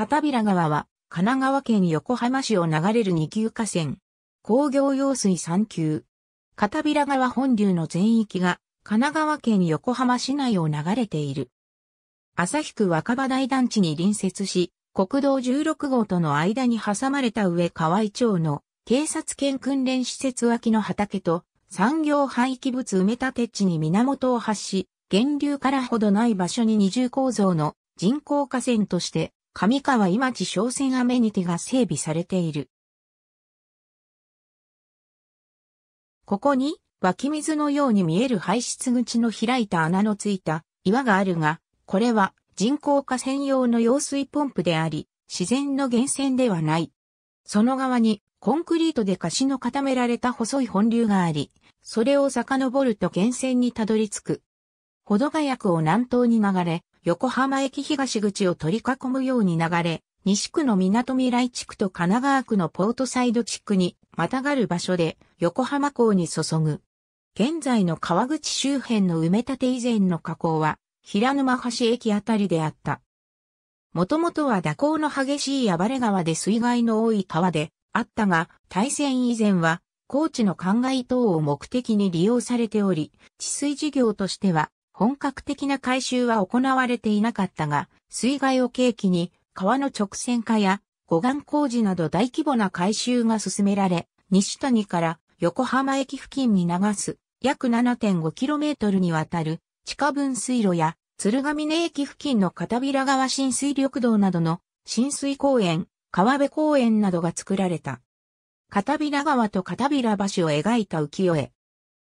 片平川は、神奈川県横浜市を流れる二級河川。工業用水三級。片平川本流の全域が、神奈川県横浜市内を流れている。旭区若葉台団地に隣接し、国道16号との間に挟まれた上河合町の警察犬訓練施設脇の畑と産業廃棄物埋め立て地に源を発し、源流からほどない場所に二重構造の人工河川として上川今町商船アメニティが整備されている。ここに、湧き水のように見える排出口の開いた穴のついた岩があるが、これは人工化専用の用水ポンプであり、自然の源泉ではない。その側にコンクリートで貸しの固められた細い本流があり、それを遡ると源泉にたどり着く。保土ヶ谷区を南東に流れ、横浜駅東口を取り囲むように流れ、西区の港未来地区と神奈川区のポートサイド地区にまたがる場所で横浜港に注ぐ。現在の川口周辺の埋め立て以前の河口は平沼橋駅あたりであった。もともとは蛇行の激しい暴れ川で水害の多い川であったが、大戦以前は高知の灌漑等を目的に利用されており、治水事業としては本格的な改修は行われていなかったが、水害を契機に川の直線化や護岸工事など大規模な改修が進められ、西谷から横浜駅付近に流す約 7.5km にわたる地下分水路や鶴ヶ峰駅付近の片平川浸水緑道などの浸水公園、川辺公園などが作られた。片平川と片平橋を描いた浮世絵、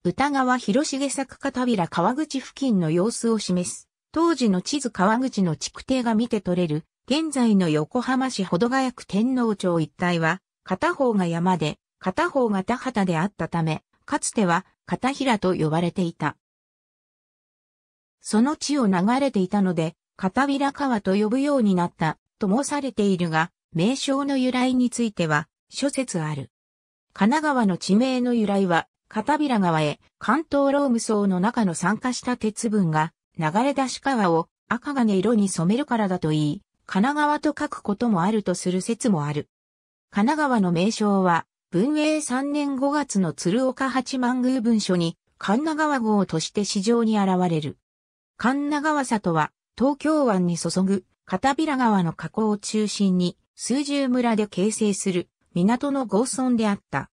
歌川広重作家平川口付近の様子を示す。当時の地図川口の築定が見て取れる、現在の横浜市保土ヶ谷区天皇町一帯は、片方が山で、片方が田畑であったため、かつては片平と呼ばれていた。その地を流れていたので、片平川と呼ぶようになった、ともされているが、名称の由来については、諸説ある。神奈川の地名の由来は、片平川へ関東ローム層の中の酸化した鉄分が流れ出し川を赤金色に染めるからだと言い、神奈川と書くこともあるとする説もある。神奈川の名称は、文永3年5月の鶴岡八幡宮文書に、神奈川号として市場に現れる。神奈川里は、東京湾に注ぐ片平川の河口を中心に、数十村で形成する港の合村であった。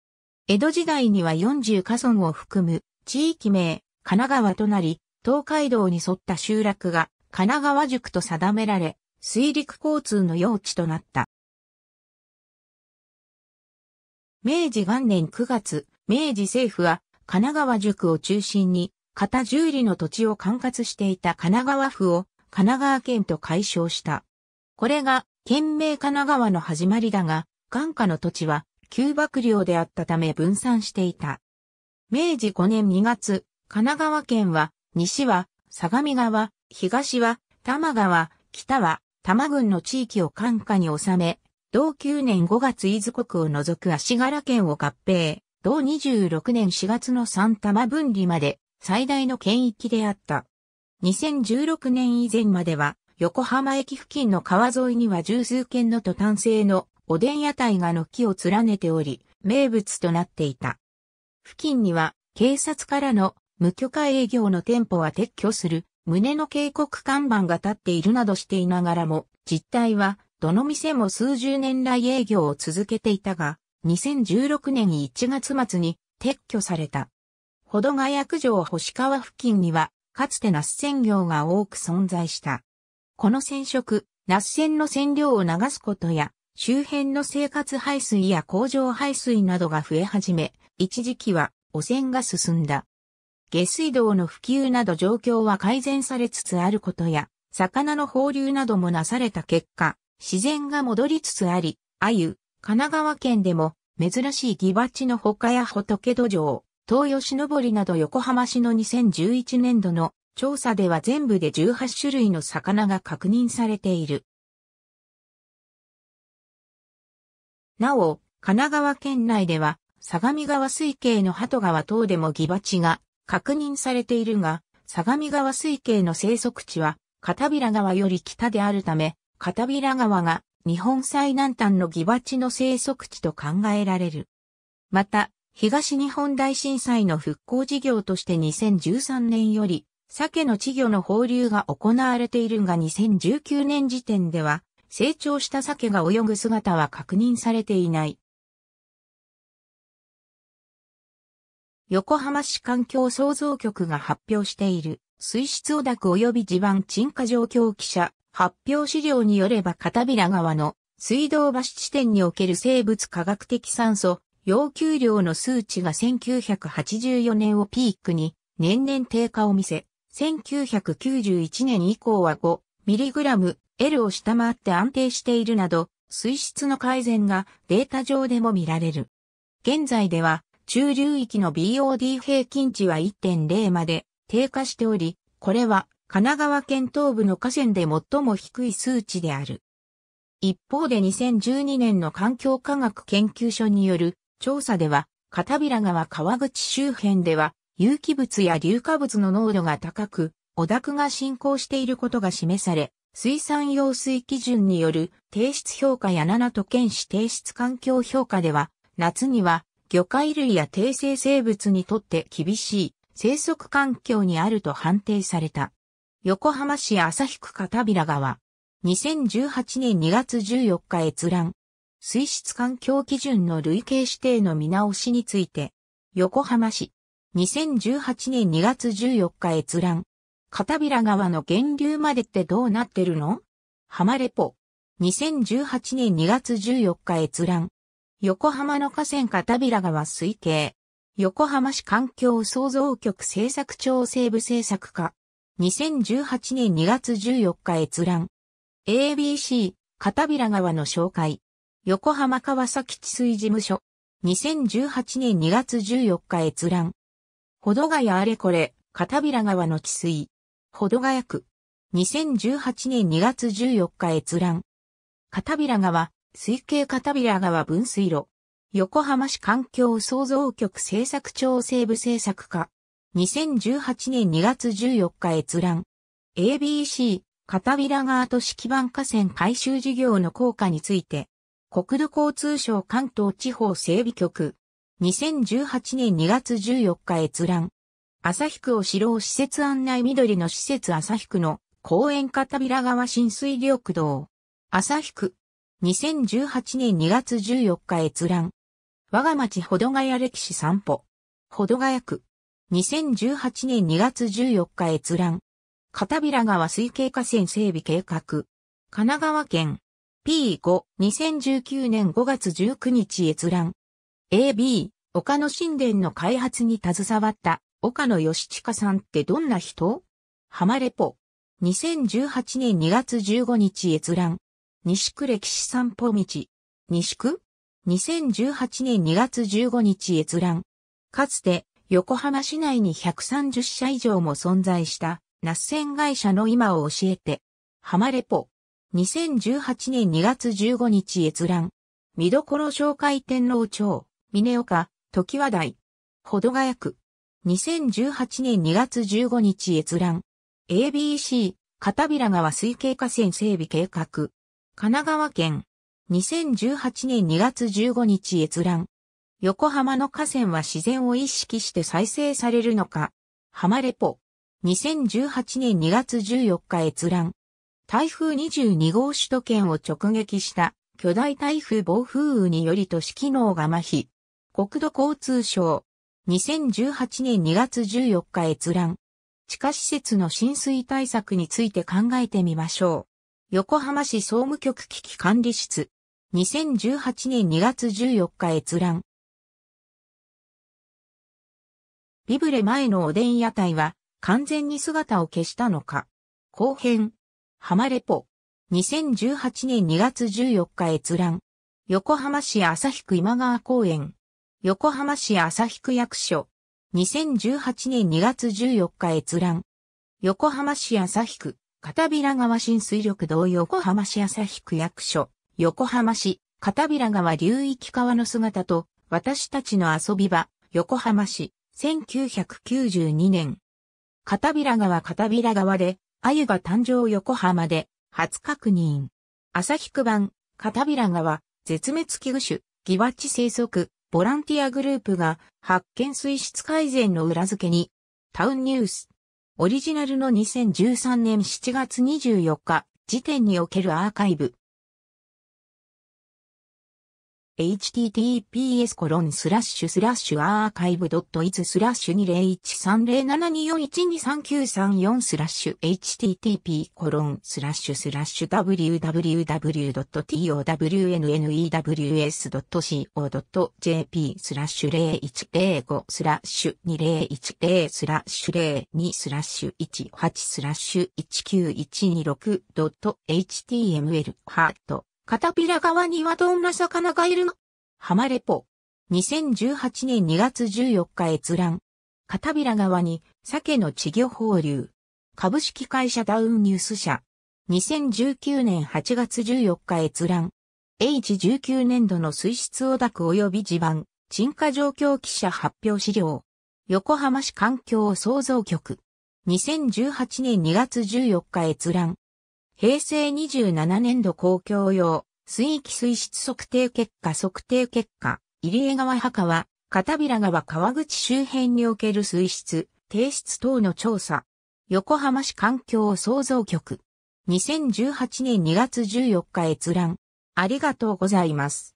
江戸時代には40家村を含む地域名、神奈川となり、東海道に沿った集落が神奈川塾と定められ、水陸交通の用地となった。明治元年9月、明治政府は神奈川塾を中心に、片十里の土地を管轄していた神奈川府を神奈川県と解消した。これが県名神奈川の始まりだが、眼下の土地は旧幕僚であったため分散していた。明治5年2月、神奈川県は、西は、相模川、東は、多摩川、北は、多摩郡の地域を管下に収め、同9年5月伊豆国を除く足柄県を合併、同26年4月の三多摩分離まで、最大の県域であった。2016年以前までは、横浜駅付近の川沿いには十数軒の途端性のおでん屋台が軒を連ねており、名物となっていた。付近には、警察からの無許可営業の店舗は撤去する、胸の警告看板が立っているなどしていながらも、実態は、どの店も数十年来営業を続けていたが、2016年1月末に撤去された。ほどが薬場星川付近には、かつて那須鮮業が多く存在した。この染色、那須鮮の染量を流すことや、周辺の生活排水や工場排水などが増え始め、一時期は汚染が進んだ。下水道の普及など状況は改善されつつあることや、魚の放流などもなされた結果、自然が戻りつつあり、あゆ、神奈川県でも、珍しいギバチの他や仏土壌、東吉登など横浜市の2011年度の調査では全部で18種類の魚が確認されている。なお、神奈川県内では、相模川水系の鳩川等でもギバチが確認されているが、相模川水系の生息地は、片平川より北であるため、片平川が日本最南端のギバチの生息地と考えられる。また、東日本大震災の復興事業として2013年より、鮭の稚魚の放流が行われているが2019年時点では、成長した鮭が泳ぐ姿は確認されていない。横浜市環境創造局が発表している水質汚濁及び地盤沈下状況記者発表資料によれば片平川の水道橋地点における生物科学的酸素要求量の数値が1984年をピークに年々低下を見せ、1991年以降は 5mg L を下回って安定しているなど、水質の改善がデータ上でも見られる。現在では、中流域の BOD 平均値は1.0まで低下しており、これは神奈川県東部の河川で最も低い数値である。一方で2012年の環境科学研究所による調査では、片平川川口周辺では、有機物や硫化物の濃度が高く、汚濁が進行していることが示され、水産用水基準による提出評価や7都県市提出環境評価では、夏には魚介類や低生生物にとって厳しい生息環境にあると判定された。横浜市旭区片平川。2018年2月14日閲覧。水質環境基準の累計指定の見直しについて。横浜市。2018年2月14日閲覧。片平川の源流までってどうなってるの浜レポ。2018年2月14日閲覧。横浜の河川片平川推系。横浜市環境創造局政策調整部政策課。2018年2月14日閲覧。ABC、片平川の紹介。横浜川崎治水事務所。2018年2月14日閲覧。ほどがやあれこれ、片平川の治水。ほどがやく。2018年2月14日閲覧。片平川、水系片平川分水路。横浜市環境創造局政策庁西部政策課。2018年2月14日閲覧。ABC、片平川都市基盤河川改修事業の効果について。国土交通省関東地方整備局。2018年2月14日閲覧。旭区をう施設案内緑の施設旭区の公園片平川浸水緑道。旭区。2018年2月14日閲覧。我が町保土ヶ谷歴史散歩。保土ヶ谷区。2018年2月14日閲覧。片平川水系河川整備計画。神奈川県。P5、2019年5月19日閲覧。AB、岡野神殿の開発に携わった岡野義親さんってどんな人浜レポ。2018年2月15日閲覧。西区歴史散歩道。西区 ?2018 年2月15日閲覧。かつて、横浜市内に130社以上も存在した、ナッセン会社の今を教えて。浜レポ。2018年2月15日閲覧。見どころ紹介天皇朝峰岡、時和台、保土ヶ谷区。2018年2月15日閲覧。ABC、片平川水系河川整備計画。神奈川県。2018年2月15日閲覧。横浜の河川は自然を意識して再生されるのか。浜レポ。2018年2月14日閲覧。台風22号首都圏を直撃した巨大台風暴風雨により都市機能が麻痺。国土交通省。2018年2月14日閲覧。地下施設の浸水対策について考えてみましょう。横浜市総務局危機管理室。2018年2月14日閲覧。ビブレ前のおでん屋台は完全に姿を消したのか。後編。浜レポ。2018年2月14日閲覧。横浜市旭区今川公園。横浜市旭区役所。2018年2月14日閲覧。横浜市旭区、片平川浸水力道横浜市旭区役所、横浜市、片平川流域川の姿と、私たちの遊び場、横浜市、1992年。片平川片平川で、鮎が誕生横浜で、初確認。旭区版、片平川、絶滅危惧種、ギワッチ生息、ボランティアグループが発見水質改善の裏付けに、タウンニュース、オリジナルの2013年7月24日時点におけるアーカイブ、https コロンスラッシュスラッシュアーカイブドットイズスラッシュ2013072412394スラッシュ http コロンスラッシュスラッシュ www.townnews.co.jp スラッシュ0105スラッシュ2010スラッシュ02スラッシュ18スラッシュ19126 .html ハートカタピラ川にはどんな魚がいるの浜レポ。2018年2月14日閲覧。カタピラ川に鮭の稚魚放流。株式会社ダウンニュース社。2019年8月14日閲覧。H19 年度の水質汚濁及び地盤、沈下状況記者発表資料。横浜市環境創造局。2018年2月14日閲覧。平成27年度公共用、水域水質測定結果測定結果、入江川墓は、片平川川口周辺における水質、提出等の調査。横浜市環境創造局。2018年2月14日閲覧。ありがとうございます。